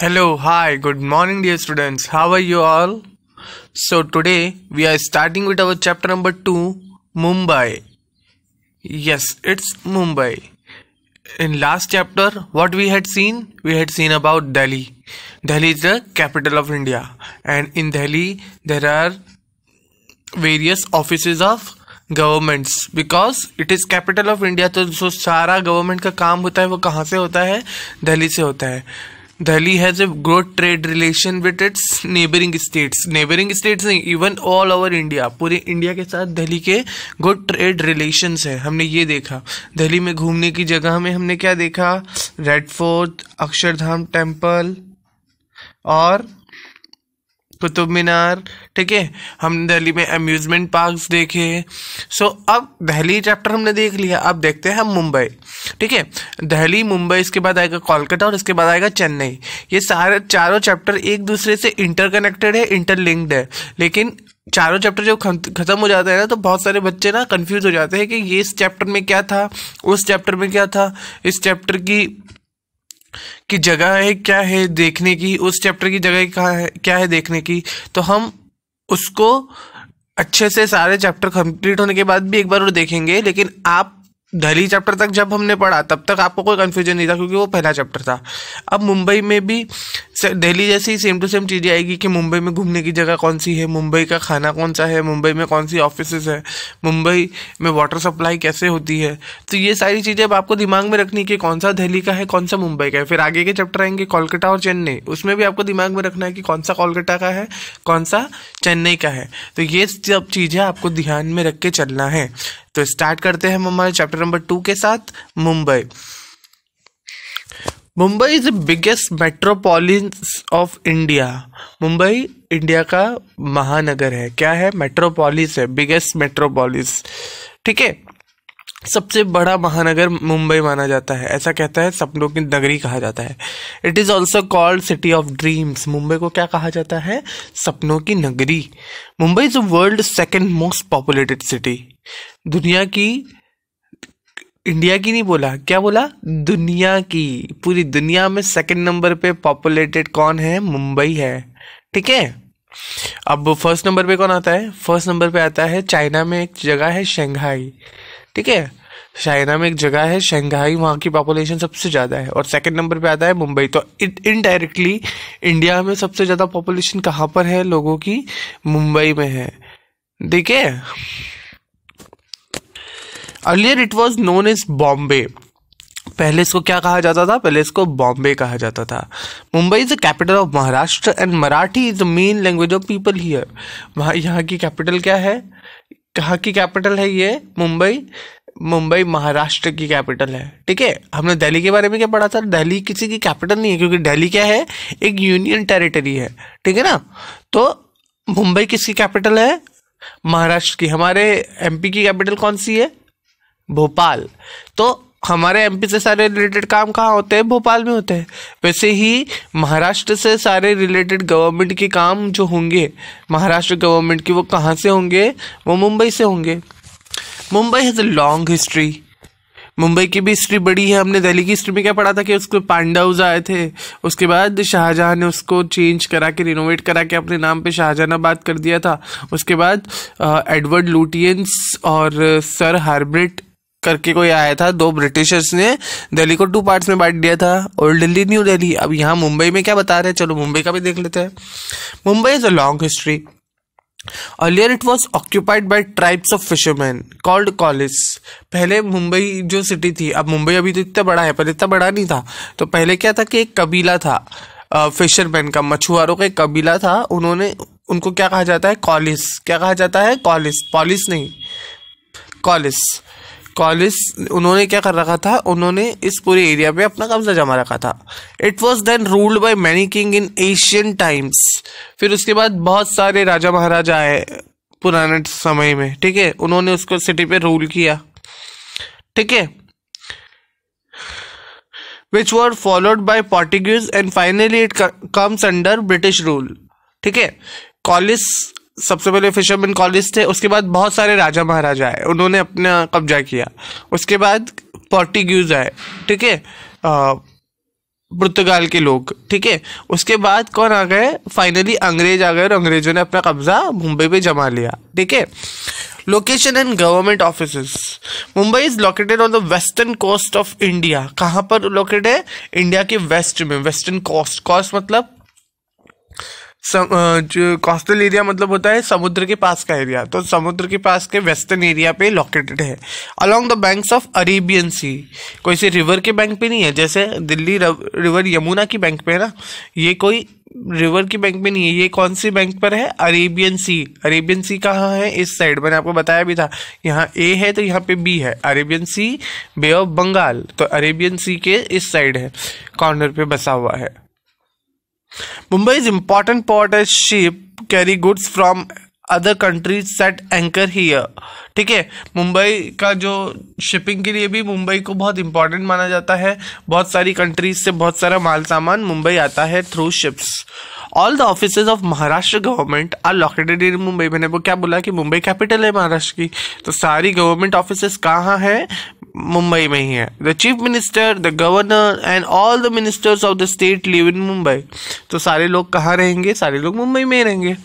Hello, hi, good morning, dear students. How are you all? So, today we are starting with our chapter number 2 Mumbai. Yes, it's Mumbai. In last chapter, what we had seen? We had seen about Delhi. Delhi is the capital of India, and in Delhi, there are various offices of governments because it is capital of India तो जो सारा government का काम होता है वो कहाँ से होता है दिल्ली से होता है Delhi has a good trade relation with its neighbouring states neighboring states नहीं इवन ऑल ओवर इंडिया पूरे इंडिया के साथ दिल्ली के गुड ट्रेड रिलेशंस है हमने ये देखा दिल्ली में घूमने की जगह में हमने क्या देखा रेड फोर्ट अक्षरधाम टेम्पल और कुतुब मीनार ठीक है हम दिल्ली में अम्यूज़मेंट पार्क्स देखे सो so, अब दहली चैप्टर हमने देख लिया अब देखते हैं हम मुंबई ठीक है दहली मुंबई इसके बाद आएगा कोलकाता और इसके बाद आएगा चेन्नई ये सारे चारों चैप्टर एक दूसरे से इंटरकनेक्टेड है इंटरलिंक्ड है लेकिन चारों चैप्टर जब ख़त्म हो जाते हैं ना तो बहुत सारे बच्चे ना कंफ्यूज हो जाते हैं कि ये इस चैप्टर में क्या था उस चैप्टर में क्या था इस चैप्टर की की जगह है क्या है देखने की उस चैप्टर की जगह कहाँ है क्या है देखने की तो हम उसको अच्छे से सारे चैप्टर कंप्लीट होने के बाद भी एक बार और देखेंगे लेकिन आप दहली चैप्टर तक जब हमने पढ़ा तब तक आपको कोई कन्फ्यूजन नहीं था क्योंकि वो पहला चैप्टर था अब मुंबई में भी दिल्ली जैसी सेम टू सेम चीज़ें आएगी कि मुंबई में घूमने की जगह कौन सी है मुंबई का खाना कौन सा है मुंबई में कौन सी ऑफिस है मुंबई में वाटर सप्लाई कैसे होती है तो ये सारी चीज़ें अब आपको दिमाग में रखनी कि कौन सा दिल्ली का है कौन सा मुंबई का है फिर आगे के चैप्टर आएंगे कोलकाता और चेन्नई उसमें भी आपको दिमाग में रखना है कि कौन सा कोलकाता का है कौन सा चेन्नई का है तो ये सब चीज़ें आपको ध्यान में रख के चलना है तो स्टार्ट करते हैं हम हमारे चैप्टर नंबर टू के साथ Mumbai Mumbai is the biggest metropolis of India Mumbai India का महानगर है क्या है मेट्रोपोलिस है बिगेस्ट मेट्रोपोलिस ठीक है सबसे बड़ा महानगर मुंबई माना जाता है ऐसा कहता है सपनों की नगरी कहा जाता है it is also called city of dreams Mumbai को क्या कहा जाता है सपनों की नगरी Mumbai is world second most populated city दुनिया की इंडिया की नहीं बोला क्या बोला दुनिया की पूरी दुनिया में सेकेंड नंबर पे पॉपुलेटेड कौन है मुंबई है ठीक है अब फर्स्ट नंबर पे कौन आता है फर्स्ट नंबर पे आता है चाइना में एक जगह है शंघाई ठीक है चाइना में एक जगह है शंघाई वहाँ की पॉपुलेशन सबसे ज़्यादा है और सेकंड नंबर पे आता है मुंबई तो इनडायरेक्टली इंडिया में सबसे ज़्यादा पॉपुलेशन कहाँ पर है लोगों की मुंबई में है ठीक है earlier it was known as Bombay पहले इसको क्या कहा जाता था पहले इसको बॉम्बे कहा जाता था Mumbai is the capital of Maharashtra and Marathi is the main language of people here वहाँ यहाँ की कैपिटल क्या है कहाँ की कैपिटल है ये मुंबई मुंबई महाराष्ट्र की कैपिटल है ठीक है हमने दिल्ली के बारे में क्या पढ़ा था दिल्ली किसी की कैपिटल नहीं है क्योंकि दिल्ली क्या है एक यूनियन टेरिटरी है ठीक है ना तो मुंबई किसकी कैपिटल है महाराष्ट्र की हमारे एमपी की कैपिटल कौन सी है भोपाल तो हमारे एमपी से सारे रिलेटेड काम कहाँ होते हैं भोपाल में होते हैं वैसे ही महाराष्ट्र से सारे रिलेटेड गवर्नमेंट के काम जो होंगे महाराष्ट्र गवर्नमेंट के वो कहाँ से होंगे वो मुंबई से होंगे Mumbai has a long history Mumbai की भी हिस्ट्री बड़ी है हमने दिल्ली की हिस्ट्री में क्या पढ़ा था कि उसके पांडव्स आए थे उसके बाद शाहजहाँ ने उसको चेंज करा के रिनोवेट करा के अपने नाम पे शाहजहानाबाद कर दिया था उसके बाद एडवर्ड लूटियंस और सर हार्ब्रिट करके कोई आया था दो ब्रिटिशर्स ने दिल्ली को टू पार्ट्स में बांट दिया था ओल्ड दिल्ली न्यू दिल्ली अब यहाँ मुंबई में क्या बता रहे हैं चलो मुंबई का भी देख लेते हैं Mumbai is a long history earlier it was occupied by tribes of fisherman called Kolis पहले मुंबई जो सिटी थी अब मुंबई अभी तो इतना बड़ा है पर इतना बड़ा नहीं था तो पहले क्या था कि एक कबीला था फिशरमैन का मछुआरों का एक कबीला था उन्होंने उनको क्या कहा जाता है कॉलिस क्या कहा जाता है कॉलिस पॉलिस नहीं कॉलिस कॉलेज उन्होंने क्या कर रखा था उन्होंने इस पूरे एरिया पे अपना कब्जा जमा रखा था it was then ruled by many king in Asian times फिर उसके बाद बहुत सारे राजा महाराजा आए पुराने समय में ठीक है उन्होंने उसको सिटी पे रूल किया ठीक है which were followed by Portuguese and finally it comes under British rule ठीक है कॉलिस सबसे पहले फिशरमैन कॉलेज थे उसके बाद बहुत सारे राजा महाराजा आए उन्होंने अपना कब्जा किया उसके बाद पोर्टिग्यूज आए ठीक है पुर्तगाल के लोग ठीक है उसके बाद कौन आ गए फाइनली अंग्रेज आ गए और अंग्रेजों ने अपना कब्जा मुंबई पे जमा लिया ठीक है location and government office Mumbai is located on the western coast of India कहाँ पर लोकेटेड है इंडिया के वेस्ट में वेस्टर्न कोस्ट कोस्ट मतलब सम, जो कोस्टल एरिया मतलब होता है समुद्र के पास का एरिया तो समुद्र के पास के वेस्टर्न एरिया पे लोकेटेड है along the banks of Arabian Sea कोई से रिवर के बैंक पे नहीं है जैसे दिल्ली रिवर यमुना की बैंक पे है ना ये कोई रिवर की बैंक में नहीं है ये कौन सी बैंक पर है अरेबियन सी अरेबियन सी कहाँ है इस साइड मैंने आपको बताया भी था यहाँ ए है तो यहाँ पे बी है Arabian Sea Bay of Bengal तो अरेबियन सी के इस साइड है कॉर्नर पे बसा हुआ है Mumbai's important port as ship carry goods from other countries set anchor here ठीक है मुंबई का जो शिपिंग के लिए भी मुंबई को बहुत इंपॉर्टेंट माना जाता है बहुत सारी कंट्रीज से बहुत सारा माल सामान मुंबई आता है through ships all the office of Maharashtra government are located in Mumbai मैंने वो क्या बोला कि मुंबई कैपिटल है महाराष्ट्र की तो सारी गवर्नमेंट ऑफिस कहाँ हैं मुंबई में ही है the chief minister the governor and all the ministers of the state live in Mumbai तो सारे लोग कहाँ रहेंगे सारे लोग मुंबई में ही रहेंगे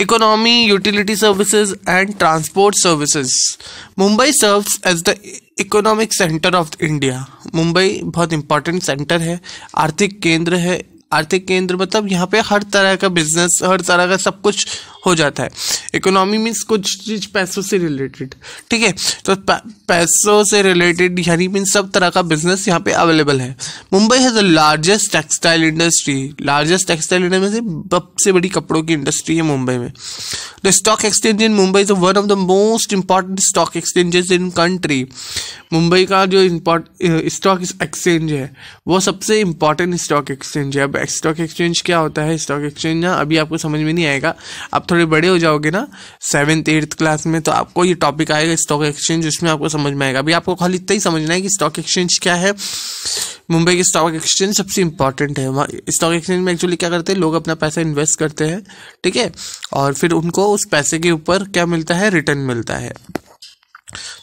economy utility services and transport services Mumbai serves as the economic centre of India Mumbai बहुत इंपॉर्टेंट सेंटर है आर्थिक केंद्र है आर्थिक केंद्र मतलब यहाँ पे हर तरह का बिजनेस हर तरह का सब कुछ हो जाता है इकोनॉमी मीन्स कुछ चीज़ पैसों से रिलेटेड ठीक है तो पैसों से रिलेटेड यानी मीन सब तरह का बिजनेस यहाँ पे अवेलेबल है Mumbai has the largest textile industry largest textile industry में से सबसे बड़ी कपड़ों की इंडस्ट्री है मुंबई में the stock exchange in Mumbai is one of the most important stock exchanges in country Mumbai का जो इम्पॉर्ट स्टॉक एक्सचेंज है वो सबसे इम्पॉर्टेंट स्टॉक एक्सचेंज है अब स्टॉक एक्सचेंज क्या होता है स्टॉक एक्सचेंज ना अभी आपको समझ में नहीं आएगा आप थोड़े बड़े हो जाओगे ना सेवन्थ एट्थ क्लास में तो आपको ये टॉपिक आएगा स्टॉक एक्सचेंज उसमें आपको समझ में आएगा अभी आपको खाली इतना ही समझना है कि स्टॉक एक्सचेंज क्या है मुंबई के स्टॉक एक्सचेंज सबसे इंपॉर्टेंट है स्टॉक एक्सचेंज में एक्चुअली क्या करते हैं लोग अपना पैसा इन्वेस्ट करते हैं ठीक है और फिर उनको उस पैसे के ऊपर क्या मिलता है रिटर्न मिलता है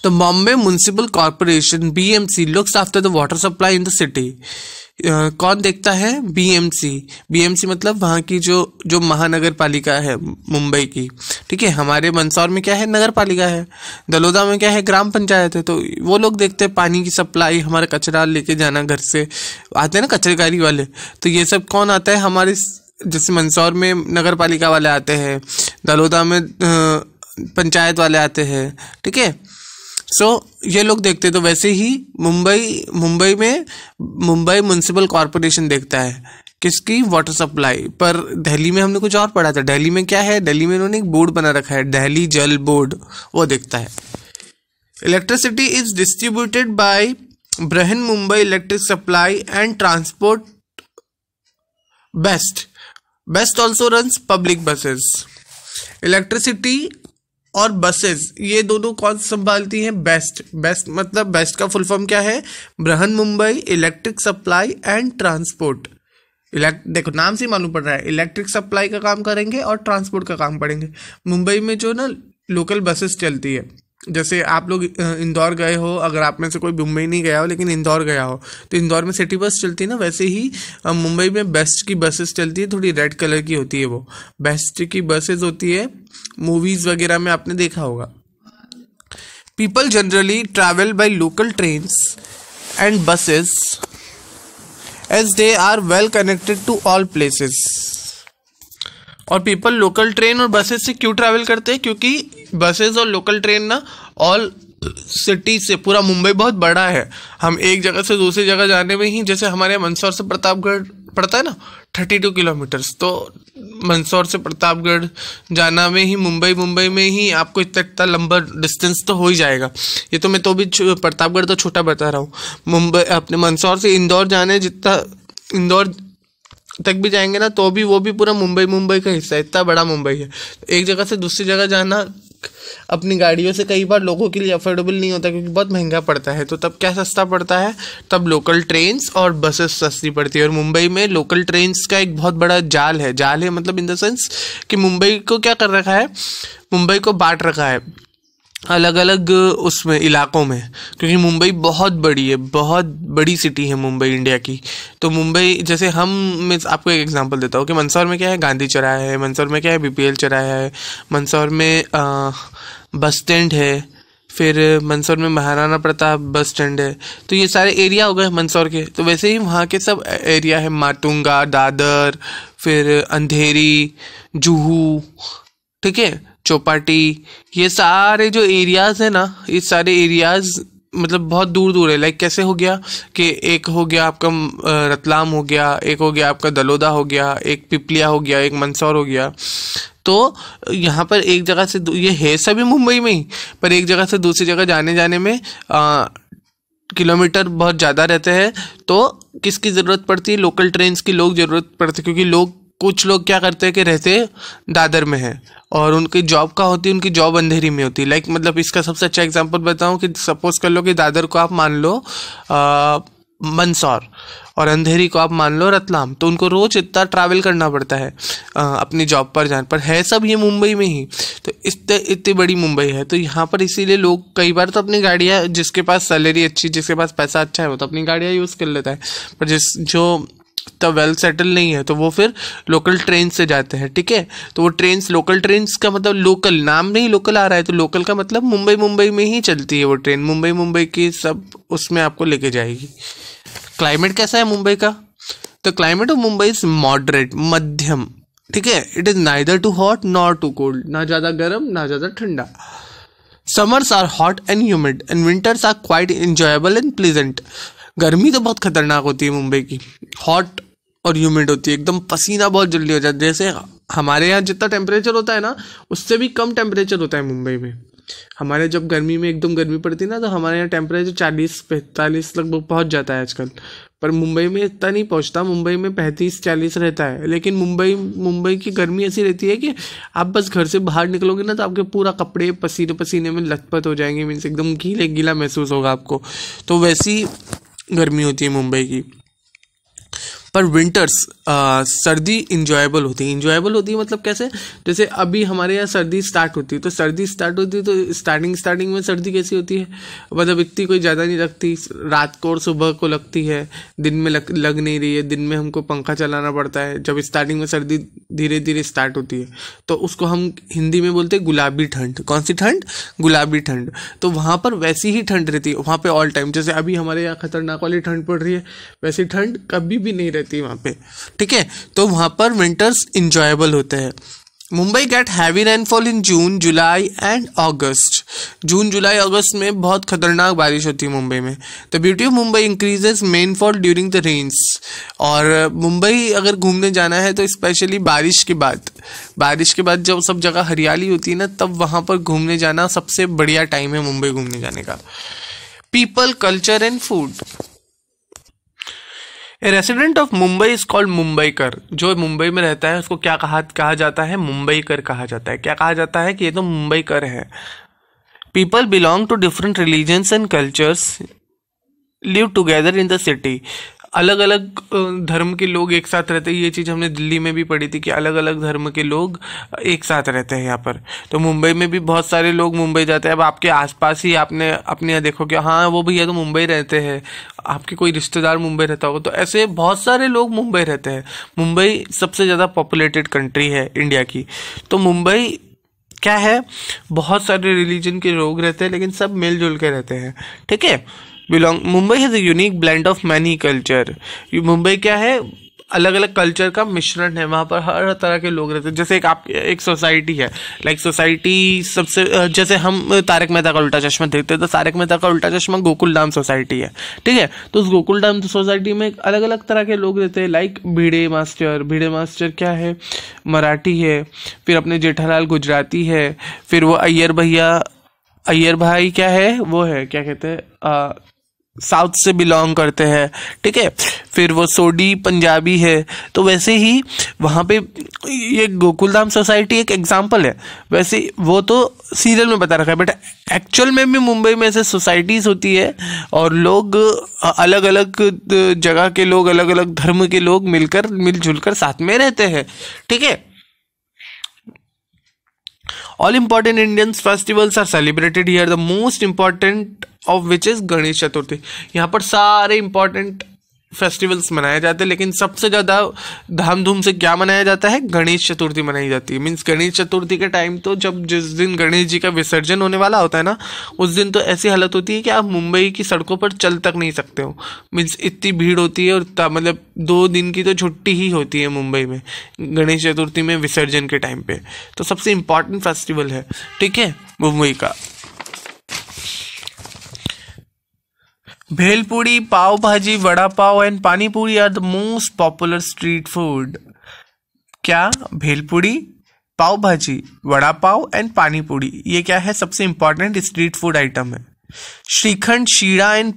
The Bombay Municipal Corporation (BMC) looks after the water supply in the city. City uh, कौन देखता है बीएमसी बीएमसी मतलब वहाँ की जो जो महानगर पालिका है मुंबई की ठीक है हमारे मंदसौर में क्या है नगर पालिका है दलोदा में क्या है ग्राम पंचायत है तो वो लोग देखते हैं पानी की सप्लाई हमारा कचरा लेके जाना घर से आते हैं ना कचरेकारी वाले तो ये सब कौन आता है हमारे जैसे मंदसौर में नगर पालिका वाले आते हैं दलोदा में पंचायत वाले आते हैं ठीक है ठीके? सो so, ये लोग देखते तो वैसे ही मुंबई मुंबई में मुंबई म्यूनसिपल कॉरपोरेशन देखता है किसकी वाटर सप्लाई पर दिल्ली में हमने कुछ और पढ़ा था दिल्ली में क्या है दिल्ली में उन्होंने एक बोर्ड बना रखा है दिल्ली जल बोर्ड वो देखता है electricity is distributed by Brihan Mumbai electric supply and transport BEST BEST also run public buses electricity और बसेस ये दोनों कौन संभालती हैं बेस्ट बेस्ट मतलब बेस्ट का फुल फॉर्म क्या है Brihan Mumbai electric supply and transport elect देखो नाम से मालूम पड़ रहा है इलेक्ट्रिक सप्लाई का काम करेंगे और ट्रांसपोर्ट का काम करेंगे मुंबई में जो ना लोकल बसेस चलती है जैसे आप लोग इंदौर गए हो अगर आप में से कोई मुंबई नहीं गया हो लेकिन इंदौर गया हो तो इंदौर में सिटी बस चलती है ना वैसे ही मुंबई में बेस्ट की बसेस चलती है थोड़ी रेड कलर की होती है वो बेस्ट की बसेस होती है मूवीज़ वगैरह में आपने देखा होगा people generally travel by local train and buses as they are well connected to all places और पीपल लोकल ट्रेन और बसेस से क्यों ट्रैवल करते हैं क्योंकि बसेस और लोकल ट्रेन ना ऑल सिटी से पूरा मुंबई बहुत बड़ा है हम एक जगह से दूसरी जगह जाने में ही जैसे हमारे मंदसौर से प्रतापगढ़ पड़ता है ना थर्टी टू किलोमीटर्स तो मंदसौर से प्रतापगढ़ जाना में ही मुंबई मुंबई में ही आपको इतना इतना लंबा डिस्टेंस तो हो ही जाएगा ये तो मैं तो भी प्रतापगढ़ तो छोटा बता रहा हूँ मुंबई अपने मंदसौर से इंदौर जाने जितना इंदौर तक भी जाएंगे ना तो भी वो भी पूरा मुंबई मुंबई का हिस्सा है इतना बड़ा मुंबई है एक जगह से दूसरी जगह जाना अपनी गाड़ियों से कई बार लोगों के लिए अफोर्डेबल नहीं होता क्योंकि बहुत महंगा पड़ता है तो तब क्या सस्ता पड़ता है तब लोकल ट्रेन्स और बसेस सस्ती पड़ती है और मुंबई में लोकल ट्रेन्स का एक बहुत बड़ा जाल है जाल है मतलब इन द सेंस कि मुंबई को क्या कर रखा है मुंबई को बांट रखा है अलग अलग उसमें इलाकों में क्योंकि मुंबई बहुत बड़ी है बहुत बड़ी सिटी है मुंबई इंडिया की तो मुंबई जैसे हम मैं आपको एक एग्जांपल देता हूँ कि मंदसौर में क्या है गांधी चौराहा है मंदसौर में क्या है बीपीएल चौराहा है मंदसौर में आ, बस स्टैंड है फिर मंदसौर में महाराणा प्रताप बस स्टैंड है तो ये सारे एरिया हो गए मंदसौर के तो वैसे ही वहाँ के सब एरिया है मातुंगा दादर फिर अंधेरी जूहू ठीक है चौपाटी ये सारे जो एरियाज़ हैं ना ये सारे एरियाज़ मतलब बहुत दूर दूर है लाइक कैसे हो गया कि एक हो गया आपका रतलाम हो गया एक हो गया आपका दलोदा हो गया एक पिपलिया हो गया एक मंदसौर हो गया तो यहाँ पर एक जगह से ये है सभी मुंबई में ही पर एक जगह से दूसरी जगह जाने जाने में आ, किलोमीटर बहुत ज़्यादा रहते हैं तो किसकी ज़रूरत पड़ती है लोकल ट्रेन्स की लोग ज़रूरत पड़ती है क्योंकि लोग कुछ लोग क्या करते हैं कि रहते दादर में हैं और उनकी जॉब का होती है उनकी जॉब अंधेरी में होती है लाइक मतलब इसका सबसे अच्छा एग्जांपल बताऊं कि सपोज़ कर लो कि दादर को आप मान लो मंदसौर और अंधेरी को आप मान लो रतलाम तो उनको रोज़ इतना ट्रैवल करना पड़ता है आ, अपनी जॉब पर जाने पर है सब ये मुंबई में ही तो इतने इतनी बड़ी मुंबई है तो यहाँ पर इसीलिए लोग कई बार तो अपनी गाड़ियाँ जिसके पास सैलरी अच्छी जिसके पास पैसा अच्छा है वो तो अपनी गाड़ियाँ यूज़ कर लेता है पर जिस जो इतना वेल सेटल नहीं है तो वो फिर लोकल ट्रेन से जाते हैं ठीक है तो वो ट्रेन लोकल ट्रेन का मतलब लोकल नाम नहीं लोकल आ रहा है तो लोकल का मतलब मुंबई मुंबई में ही चलती है वो ट्रेन मुंबई मुंबई की सब उसमें आपको लेके जाएगी क्लाइमेट कैसा है मुंबई का the climate of Mumbai is moderate मध्यम ठीक है it is neither too hot not too cold ना ज़्यादा गर्म ना ज़्यादा ठंडा summers are hot and humid and winters are quite enjoyable and pleasant गर्मी तो बहुत खतरनाक होती है मुंबई की हॉट और ह्यूमिड होती है एकदम पसीना बहुत जल्दी हो जाता है जैसे हमारे यहाँ जितना टेम्परेचर होता है ना उससे भी कम टेम्परेचर होता है मुंबई में हमारे जब गर्मी में एकदम गर्मी पड़ती है ना तो हमारे यहाँ टेम्परेचर चालीस पैंतालीस लगभग पहुँच जाता है आजकल पर मुंबई में इतना नहीं पहुँचता मुंबई में पैंतीस चालीस रहता है लेकिन मुंबई मुंबई की गर्मी ऐसी रहती है कि आप बस घर से बाहर निकलोगे ना तो आपके पूरा कपड़े पसीने पसीने में लथपथ हो जाएंगे मीन्स एकदम गीले गीला महसूस होगा आपको तो वैसी गर्मी होती है मुंबई की पर विंटर्स uh, सर्दी इंजॉयबल होती है इंजॉयबल होती है मतलब कैसे जैसे अभी हमारे यहाँ सर्दी स्टार्ट होती है तो सर्दी स्टार्ट होती है तो स्टार्टिंग स्टार्टिंग में सर्दी कैसी होती है मतलब इतनी कोई ज़्यादा नहीं लगती रात को और सुबह को लगती है दिन में लग लग नहीं रही है दिन में हमको पंखा चलाना पड़ता है जब स्टार्टिंग में सर्दी धीरे धीरे स्टार्ट होती है तो उसको हम हिंदी में बोलते हैं गुलाबी ठंड कौन सी ठंड गुलाबी ठंड तो वहाँ पर वैसी ही ठंड रहती है वहाँ पर ऑल टाइम जैसे अभी हमारे यहाँ खतरनाक वाली ठंड पड़ रही है वैसी ठंड कभी भी नहीं रहती रहती है वहाँ पे ठीक है तो वहाँ पर विंटर्स इंजॉयबल होते हैं Mumbai get heavy rainfall in June July and August जून जुलाई अगस्त में बहुत खतरनाक बारिश होती है मुंबई में the beauty of Mumbai increases manifold during the rains और मुंबई अगर घूमने जाना है तो स्पेशली बारिश के बाद बारिश के बाद जब सब जगह हरियाली होती है ना तब वहाँ पर घूमने जाना सबसे बढ़िया टाइम है मुंबई घूमने जाने का people culture and food a resident of Mumbai is called Mumbaikar जो मुंबई में रहता है उसको क्या कहा कहा जाता है मुंबई कर कहा जाता है क्या कहा जाता है कि ये तो मुंबईकर है people belong to different religions and cultures live together in the city अलग अलग धर्म के लोग एक साथ रहते हैं ये चीज़ हमने दिल्ली में भी पढ़ी थी कि अलग अलग धर्म के लोग एक साथ रहते हैं यहाँ पर तो मुंबई में भी बहुत सारे लोग मुंबई जाते हैं अब आपके आसपास ही आपने अपने यहाँ देखो कि हाँ वो भैया तो मुंबई रहते हैं आपके कोई रिश्तेदार मुंबई रहता होगा तो ऐसे बहुत सारे लोग मुंबई रहते हैं मुंबई सबसे ज़्यादा पॉपुलेटेड कंट्री है इंडिया की तो मुंबई क्या है बहुत सारे रिलीजन के लोग रहते हैं लेकिन सब मिलजुल के रहते हैं ठीक है belong Mumbai has a unique blend of many culture ये मुंबई क्या है अलग अलग कल्चर का मिश्रण है वहाँ पर हर तरह के लोग रहते हैं जैसे एक आप एक सोसाइटी है लाइक सोसाइटी सबसे जैसे हम तारक मेहता का उल्टा चश्मा देखते हैं तो तारक मेहता का उल्टा चश्मा गोकुल धाम सोसाइटी है ठीक है तो उस गोकुल धाम सोसाइटी में अलग अलग तरह के लोग रहते हैं लाइक भीड़े मास्टर भीड़े मास्टर क्या है मराठी है फिर अपने जेठालाल गुजराती है फिर वो अय्यर भैया अय्यर भाई क्या है वो है क्या कहते हैं साउथ से बिलोंग करते हैं ठीक है फिर वो सोडी पंजाबी है तो वैसे ही वहाँ पे ये गोकुलधाम सोसाइटी एक एग्जाम्पल है वैसे वो तो सीरियल में बता रखा है बट एक्चुअल में भी मुंबई में ऐसे सोसाइटीज़ होती है और लोग अलग अलग जगह के लोग अलग अलग धर्म के लोग मिलकर मिलजुल कर साथ में रहते हैं ठीक है All important Indian festivals are celebrated here. The most important of which is Ganesh Chaturthi. यहाँ पर सारे important फेस्टिवल्स मनाए जाते हैं लेकिन सबसे ज़्यादा धाम धूम से क्या मनाया जाता है गणेश चतुर्थी मनाई जाती है मीन्स गणेश चतुर्थी के टाइम तो जब जिस दिन गणेश जी का विसर्जन होने वाला होता है ना उस दिन तो ऐसी हालत होती है कि आप मुंबई की सड़कों पर चल तक नहीं सकते हो मीन्स इतनी भीड़ होती है और मतलब दो दिन की तो छुट्टी ही होती है मुंबई में गणेश चतुर्थी में विसर्जन के टाइम पर तो सबसे इम्पॉर्टेंट फेस्टिवल है ठीक है मुंबई का Bhelpuri, pav bhaji vada pav and pani are the most popular street food क्या भेलपुरी पाव भाजी वड़ा पाव एंड पानी ये क्या है सबसे इंपॉर्टेंट स्ट्रीट फूड आइटम है shrikhand sheera and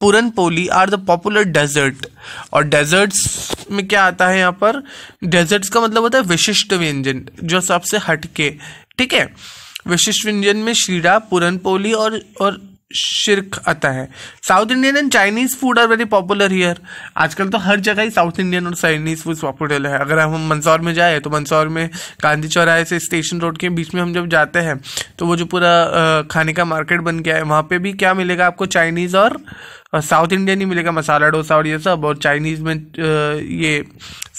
puran poli are the popular dessert और डेजर्ट्स में क्या आता है यहाँ पर डेजर्ट्स का मतलब होता है विशिष्ट व्यंजन जो सबसे हटके ठीक है विशिष्ट व्यंजन में शीरा पुरन पोली और और शिरक आता है south Indian and Chinese food are very popular here आजकल तो हर जगह ही साउथ इंडियन और चाइनीज़ फूड पॉपुलर है अगर हम मंदसौर में जाए तो मंदसौर में गांधी चौराहे से स्टेशन रोड के बीच में हम जब जाते हैं तो वो जो पूरा खाने का मार्केट बन गया है वहाँ पे भी क्या मिलेगा आपको चाइनीज़ और साउथ इंडियन ही मिलेगा मसाला डोसा और ये सब और चाइनीज़ में ये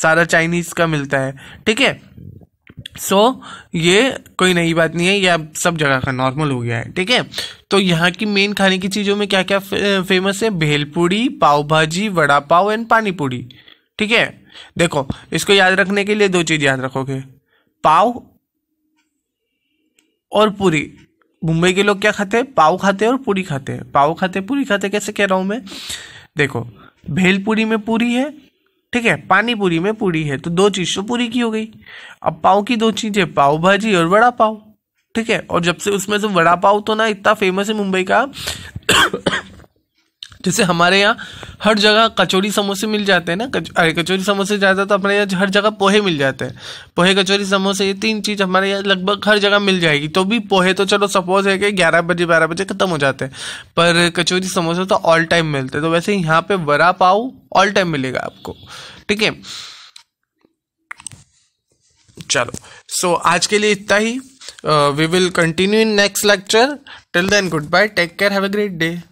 सारा चाइनीज़ का मिलता है ठीक है सो so, ये कोई नई बात नहीं है ये अब सब जगह का नॉर्मल हो गया है ठीक है तो यहाँ की मेन खाने की चीज़ों में क्या क्या फेमस है भेलपूड़ी पाव भाजी वड़ा पाव एंड पानी पूड़ी ठीक है देखो इसको याद रखने के लिए दो चीज़ याद रखोगे पाव और पूरी मुंबई के लोग क्या खाते हैं पाव खाते हैं और पूरी खाते हैं पाव खाते पूरी खाते कैसे कह रहा हूँ मैं देखो भेलपूरी में पूरी है ठीक है पानी पूरी में पूरी है तो दो चीज़ तो पूरी की हो गई अब पाव की दो चीज़ें पाव भाजी और वड़ा पाव ठीक है और जब से उसमें से वड़ा पाव तो ना इतना फेमस है मुंबई का जैसे हमारे यहाँ हर जगह कचौड़ी समोसे मिल जाते हैं ना कच, अरे कचौड़ी समोसे ज़्यादा तो हमारे यहाँ हर जगह पोहे मिल जाते हैं पोहे कचौड़ी समोसे ये तीन चीज़ हमारे यहाँ लगभग हर जगह मिल जाएगी तो भी पोहे तो चलो सपोज है कि ग्यारह बजे बारह बजे ख़त्म हो जाते हैं पर कचौड़ी समोसे तो ऑल टाइम मिलते हैं तो वैसे यहाँ पर वड़ा पाव ऑल टाइम मिलेगा आपको ठीक है चलो सो so, आज के लिए इतना ही we will continue in next lecture till then goodbye take care have a great day